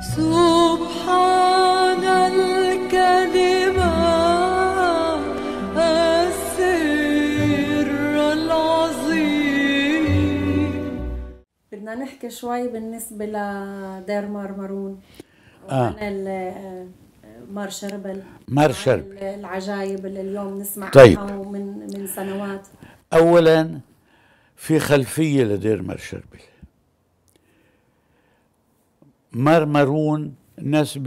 سبحان السر العظيم بدنا نحكي شوي بالنسبة لدير مرمرون آه. مار شربل مار شربل العجايب اللي اليوم نسمع طيب. عنها من من سنوات اولا في خلفيه لدير مار شربل مرمرون الناس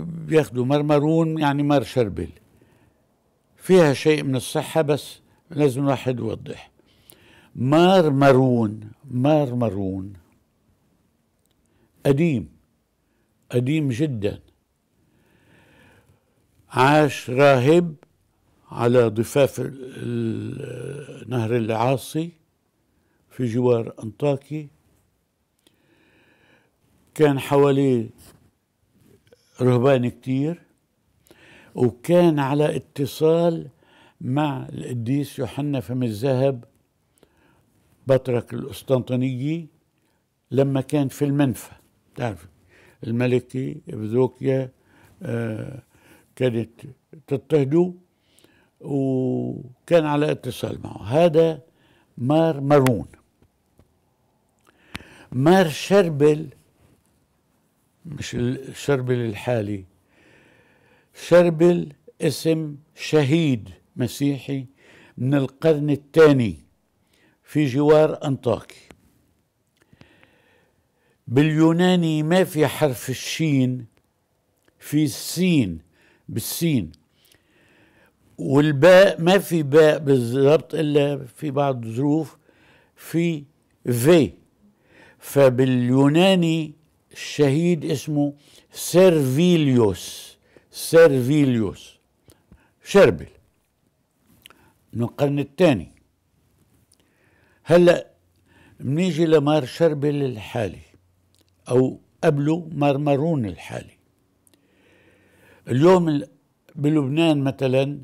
بياخدوا مرمرون يعني مر شربل فيها شيء من الصحة بس لازم الواحد يوضح مار مرون قديم قديم جدا عاش راهب على ضفاف نهر العاصي في جوار أنطاكي كان حواليه رهبان كتير وكان على اتصال مع القديس يوحنا فم الذهب بطرك القسطنطينية لما كان في المنفى تعرف الملكة ابذوكيا آه، كانت تضطهده وكان على اتصال معه هذا مار مارون مار شربل مش الشربل الحالي شربل اسم شهيد مسيحي من القرن الثاني في جوار أنطاكي باليوناني ما في حرف الشين في السين بالسين والباء ما في باء بالضبط إلا في بعض الظروف في في فباليوناني الشهيد اسمه سيرفيليوس سيرفيليوس شربل من القرن الثاني هلا منيجي لمار شربل الحالي او قبله مرمرون الحالي اليوم بلبنان مثلا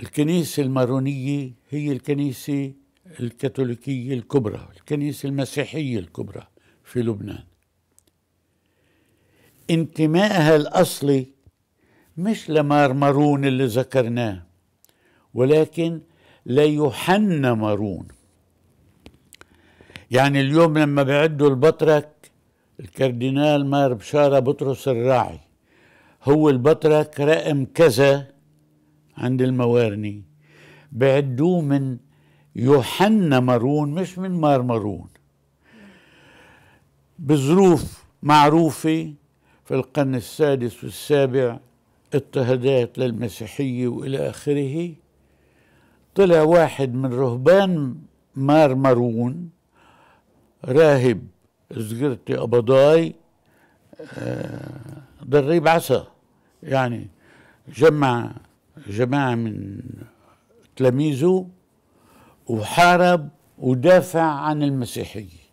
الكنيسة المارونية هي الكنيسة الكاثوليكية الكبرى الكنيسة المسيحية الكبرى في لبنان انتمائها الأصلي مش لمار مارون اللي ذكرناه ولكن ليوحنا مارون يعني اليوم لما بيعدوا البطرك الكاردينال مار بشارة بطرس الراعي هو البطرك رقم كذا عند الموارني بيعدوه من يوحنا مارون مش من مار مارون بظروف معروفة في القرن السادس والسابع اضطهادات للمسيحية وإلى آخره طلع واحد من رهبان مار مارون راهب زقرتي أبضاي ضريب آه، عصا يعني جمع جماعة من تلاميذه وحارب ودافع عن المسيحية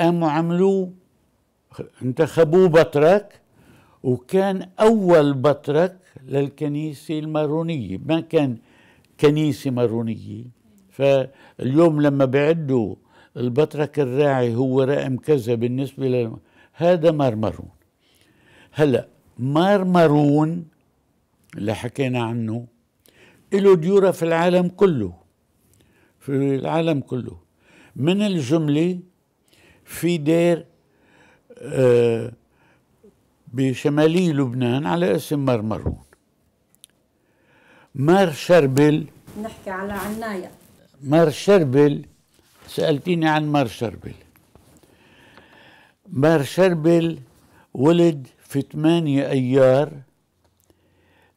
قاموا عملوه انتخبوه بطرك وكان أول بطرك للكنيسة المارونية ما كان كنيسة مارونية فاليوم لما بيعدوا البطرك الراعي هو رقم كذا بالنسبة لل... هذا مرمرون هلأ مرمرون اللي حكينا عنه له ديورة في العالم كله في العالم كله من الجملة في دير آه، بشمالي لبنان على اسم مار مرهون مار شربل نحكي على عناية مار شربل سألتيني عن مار شربل مار شربل ولد في 8 أيار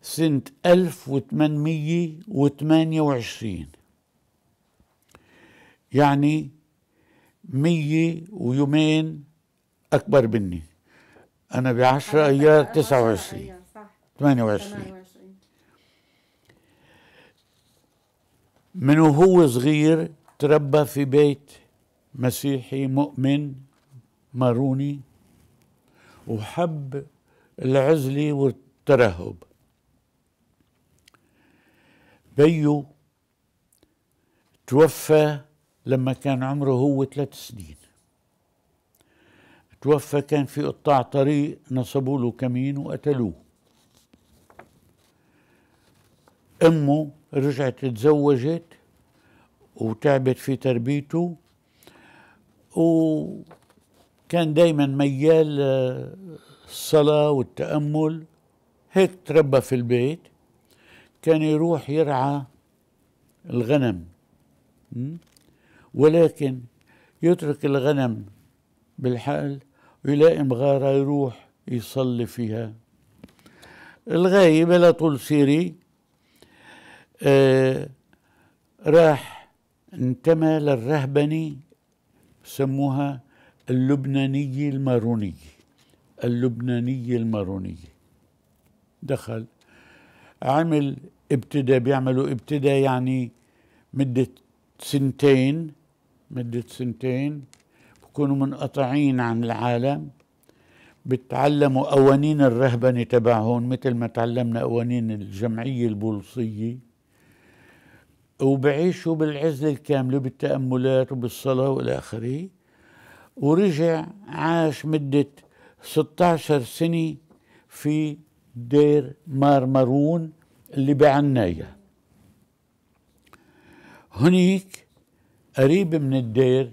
سنة 1828 يعني مية ويومين اكبر مني انا ب 10 ايار 29 28 من وهو صغير تربى في بيت مسيحي مؤمن ماروني وحب العزلة والترهب بيو توفى لما كان عمره هو ثلاث سنين توفى كان في قطاع طريق نصبوا له كمين وقتلوه امه رجعت تزوجت وتعبت في تربيته وكان دايما ميال الصلاة والتأمل هيك تربى في البيت كان يروح يرعى الغنم ولكن يترك الغنم بالحقل يلاقي مغارة يروح يصلي فيها بلا طول سيري آه راح انتمى للرهبنة سموها اللبنانية المارونية اللبنانية المارونية دخل عمل ابتداء بيعملوا ابتداء يعني مدة سنتين مدة سنتين بيكونوا منقطعين عن العالم بتعلموا قوانين الرهبنة تبعهم مثل ما تعلمنا قوانين الجمعية البولصية وبعيشوا بالعزل الكاملة بالتأملات وبالصلاة وإلى آخره ورجع عاش مدة 16 سنة في دير مارمرون اللي بعنايا هنيك قريب من الدير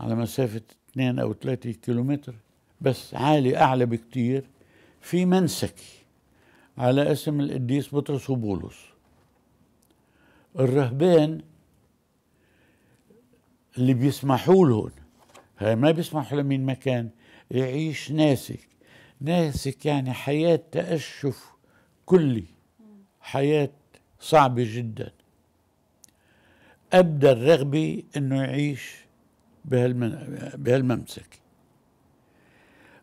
على مسافة 2 أو 3 كيلومتر بس عالي أعلى بكتير في منسكي على اسم القديس بطرس وبولس الرهبان اللي بيسمحوا لهم هاي ما بيسمحوا لمين مكان يعيش ناسك ناسك يعني حياة تأشف كلي حياة صعبة جدا أبدى الرغبة أنه يعيش بهالممسك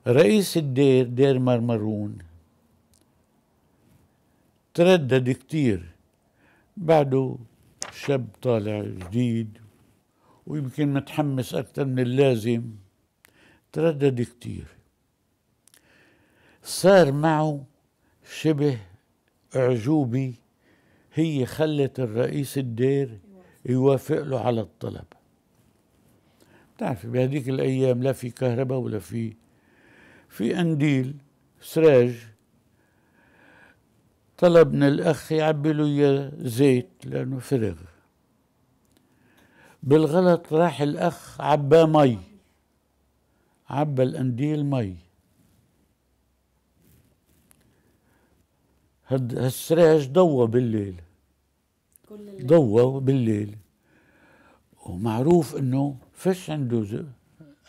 رئيس الدير دير مرمرون تردد كتير بعده شاب طالع جديد ويمكن متحمس أكثر من اللازم تردد كتير صار معه شبه أعجوبة هي خلت الرئيس الدير يوافق له على الطلب بتعرفي بهذيك الايام لا في كهرباء ولا في في قنديل سراج طلبنا الاخ يعبي له اياه زيت لانه فرغ بالغلط راح الاخ عباه مي عبى القنديل مي هالسراج ضوى بالليل ضوى بالليل ومعروف انه فش عنده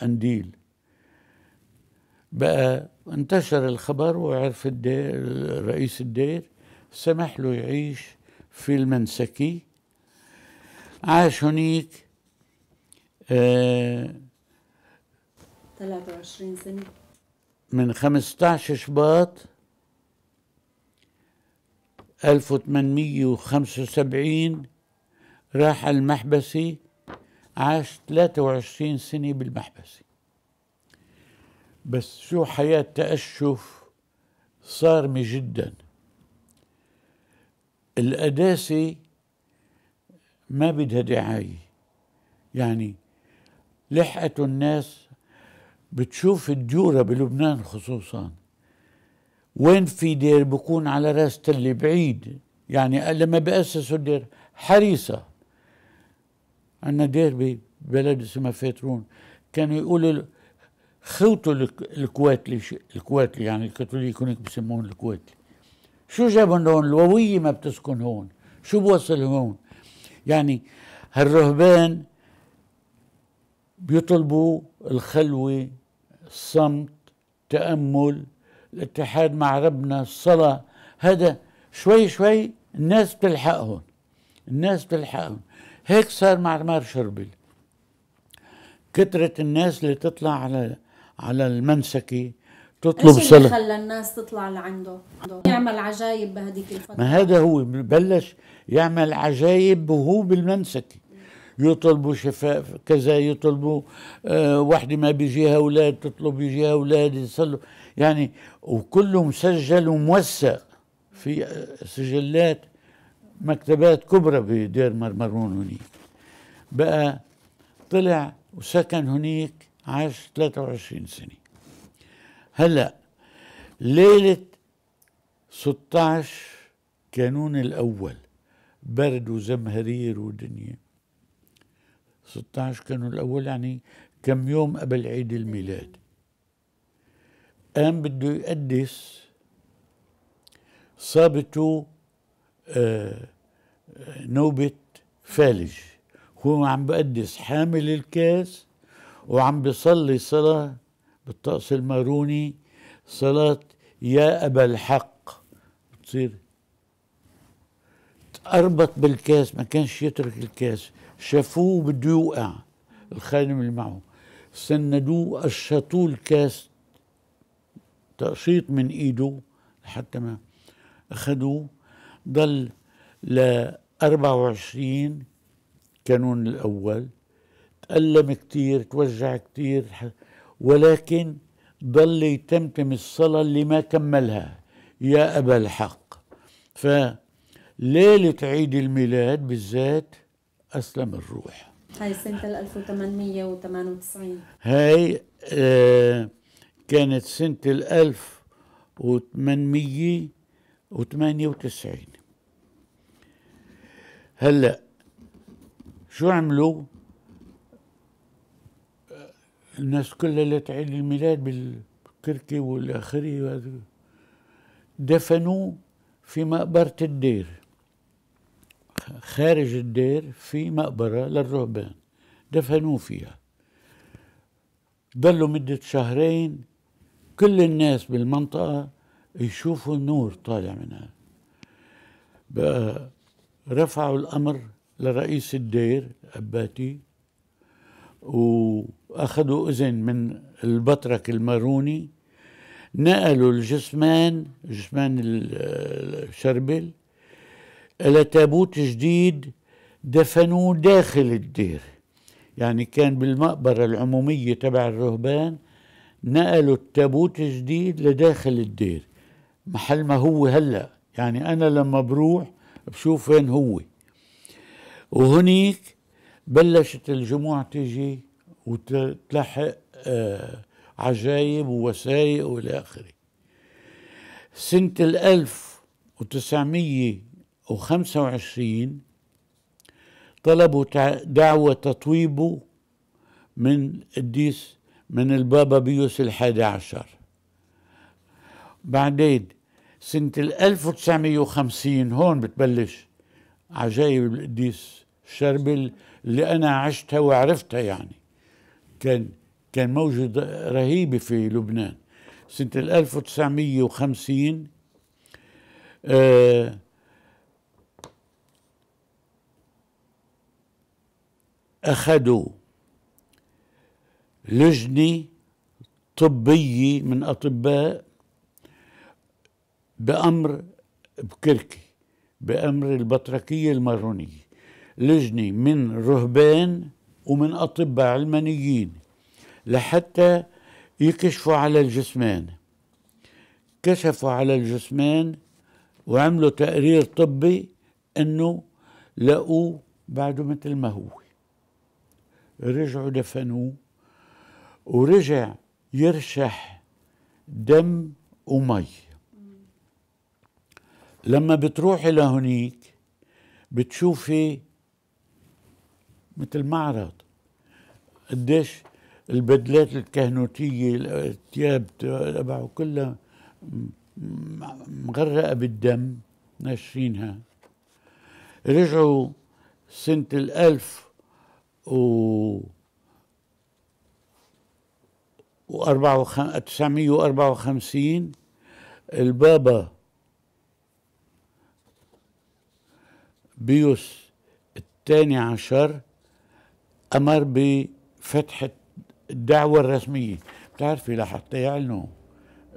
قنديل بقى انتشر الخبر وعرف الدير رئيس الدير سمح له يعيش في المنسكي عاش هنيك آه 23 سنة من 15 شباط 1875 راح المحبسي عاش 23 سنة بالمحبسة بس شو حياة تأشف صارمة جدا القداسة ما بدها دعاية يعني لحقة الناس بتشوف الديورة بلبنان خصوصا وين في دير بكون على راس تلة بعيد يعني لما بأسسوا الدير حريصة عندنا ديربي بلد اسمها فاترون كانوا يقولوا خوتوا الكواتلي الكواتلي يعني الكاثوليك هناك بيسموهم الكواتلي شو جابهم هون الووية ما بتسكن هون شو بوصل هون يعني هالرهبان بيطلبوا الخلوة الصمت التأمل الاتحاد مع ربنا الصلاة هذا شوي شوي الناس بتلحقهم الناس بتلحقهم هيك صار مع معمار شربل كثرة الناس اللي تطلع على على المنسكي تطلب ايش اللي خلى الناس تطلع لعنده؟ يعمل عجايب بهديك الفترة ما هذا هو بلش يعمل عجايب وهو بالمنسكي يطلبوا شفاء كذا يطلبوا آه وحده ما بيجيها اولاد تطلب يجيها اولاد يصلوا يعني وكله مسجل وموثق في آه، سجلات مكتبات كبرى بدير مرمرون هنيك بقى طلع وسكن هنيك عاش 23 سنة هلأ ليلة 16 كانون الأول برد وزمهرير ودنيا 16 كانون الأول يعني كم يوم قبل عيد الميلاد قام بده يقدس صابته آه، نوبة فالج هو عم بقدس حامل الكاس وعم بيصلي صلاة بالطقس الماروني صلاة يا أبا الحق بتصير تأربط بالكاس ما كانش يترك الكاس شافوه بده يوقع الخادم اللي معه سندوه قشطوه الكاس تقشيط من ايده لحتى ما اخذوه ضل ل 24 كانون الأول تألم كتير توجع كتير ولكن ضل يتمتم الصلاة اللي ما كملها يا أبا الحق فليلة عيد الميلاد بالذات أسلم الروح هاي سنة 1898 هاي آه كانت سنة 1898 هلا شو عملوا الناس كلها اللي تعيد الميلاد بالكركي والآخري دفنوه في مقبرة الدير خارج الدير في مقبرة للرهبان دفنوه فيها ضلوا مدة شهرين كل الناس بالمنطقة يشوفوا النور طالع منها بقى رفعوا الأمر لرئيس الدير أباتي وأخذوا إذن من البطرك الماروني نقلوا الجسمان جسمان الشربل إلى تابوت جديد دفنوه داخل الدير يعني كان بالمقبرة العمومية تبع الرهبان نقلوا التابوت الجديد لداخل الدير محل ما هو هلأ يعني أنا لما بروح بشوف وين هو وهنيك بلشت الجموع تيجي وتلحق آه، عجايب ووسائق والى اخره سنة ال 1925 طلبوا دعوة تطويبه من الديس من البابا بيوس الحادي عشر بعدين سنة ال 1950 هون بتبلش عجايب القديس شربل اللي أنا عشتها وعرفتها يعني كان كان موجة رهيبة في لبنان سنة ال 1950 آه، أخذوا لجنة طبية من أطباء بأمر بكركي بأمر البطركية المارونية لجنة من رهبان ومن أطباء علمانيين لحتى يكشفوا على الجسمان كشفوا على الجسمان وعملوا تقرير طبي انه لقوه بعده مثل ما هو رجعوا دفنوه ورجع يرشح دم ومي لما بتروحي لهنيك بتشوفي مثل معرض قديش البدلات الكهنوتية الثياب تبعه كلها مغرقة بالدم ناشرينها رجعوا سنة الألف و و 1954 البابا بيوس الثاني عشر أمر بفتح الدعوة الرسمية بتعرفي لحتى يعلنوا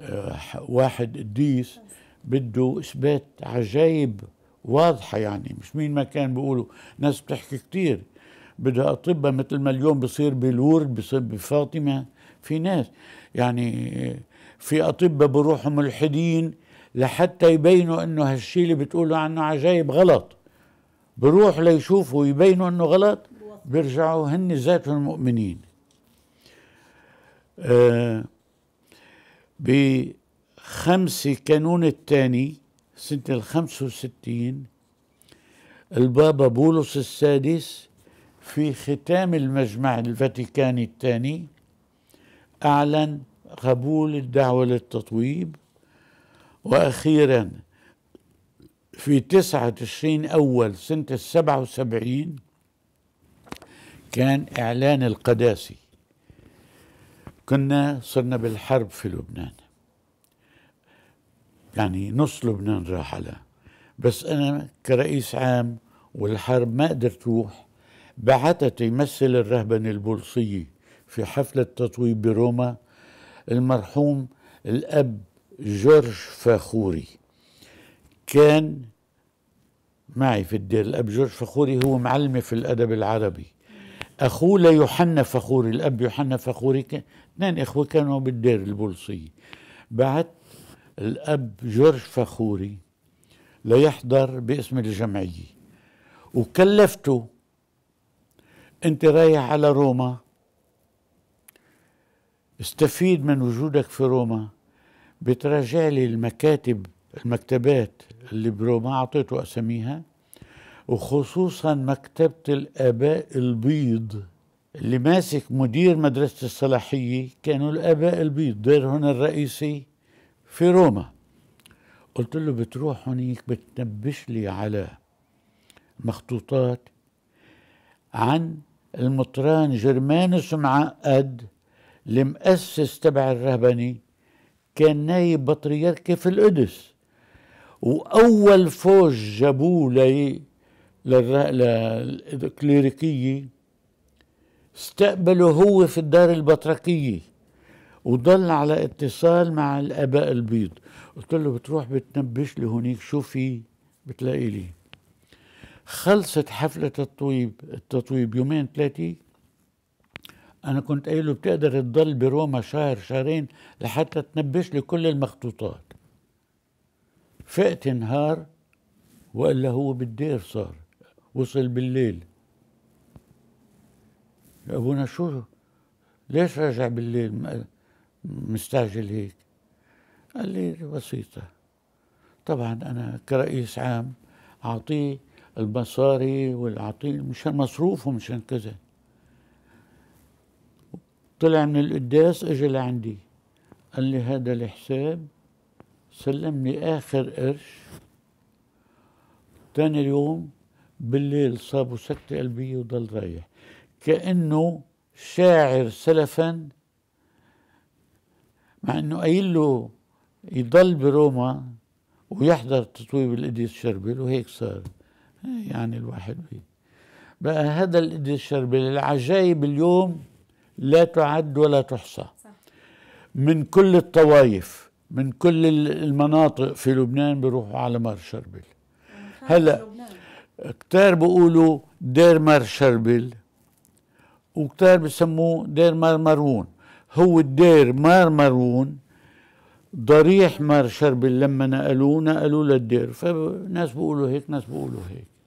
آه، واحد قديس بده إثبات عجايب واضحة يعني مش مين ما كان بيقولوا ناس بتحكي كتير بدها أطباء مثل ما اليوم بصير بلور بصير بفاطمة في ناس يعني آه، في أطباء بروحوا ملحدين لحتى يبينوا انه هالشيء اللي بتقولوا عنه عجايب غلط بروح ليشوفوا يبينوا انه غلط بيرجعوا هن ذاتهم مؤمنين آه بخمسة كانون الثاني سنة الخمس وستين البابا بولس السادس في ختام المجمع الفاتيكاني الثاني أعلن قبول الدعوة للتطويب وأخيراً في 9 تشرين أول سنة السبعة وسبعين كان إعلان القداسي كنا صرنا بالحرب في لبنان يعني نص لبنان راح على بس أنا كرئيس عام والحرب ما قدرت روح بعثت يمثل الرهبنة البولصية في حفلة تطويب بروما المرحوم الأب جورج فاخوري كان معي في الدير الأب جورج فخوري هو معلمي في الأدب العربي أخوه ليوحنا فخوري الأب يوحنا فخوري كان اثنين إخوة كانوا بالدير البولصية بعت الأب جورج فخوري ليحضر باسم الجمعية وكلفته أنت رايح على روما استفيد من وجودك في روما بتراجع لي المكاتب المكتبات اللي بروما أعطيته أسميها وخصوصا مكتبة الآباء البيض اللي ماسك مدير مدرسة الصلاحية كانوا الآباء البيض ديرهم الرئيسي في روما قلت له بتروح هنيك بتنبش لي على مخطوطات عن المطران جرمانس معقد المؤسس تبع الرهبني كان نايب بطريركي في القدس واول فوج جابوه لي للكليريكيه استقبله هو في الدار البطركيه وضل على اتصال مع الاباء البيض قلت له بتروح بتنبش لي هونيك شو في بتلاقي لي خلصت حفلة التطويب التطويب يومين ثلاثة أنا كنت قايله بتقدر تضل بروما شهر شهرين لحتى تنبش لي كل المخطوطات فقت نهار والا هو بالدير صار وصل بالليل ابونا شو ليش راجع بالليل مستعجل هيك قال لي بسيطة طبعا أنا كرئيس عام أعطيه المصاري والأعطيه مشان مصروفه مشان كذا طلع من القداس اجى لعندي قال لي هذا الحساب سلمني آخر قرش تاني يوم بالليل صابوا سكتة قلبية وضل رايح كأنه شاعر سلفا مع انه قايل له يضل بروما ويحضر تطويب القديس شربل وهيك صار يعني الواحد فيه بقى هذا القديس شربل العجائب اليوم لا تعد ولا تحصى من كل الطوائف من كل المناطق في لبنان بيروحوا على مار شربل هلا كتار بيقولوا دير مار شربل وكتار بسموه دير مار مارون هو الدير مار مارون ضريح مار شربل لما نقلوه نقلوه للدير فناس بيقولوا هيك ناس بيقولوا هيك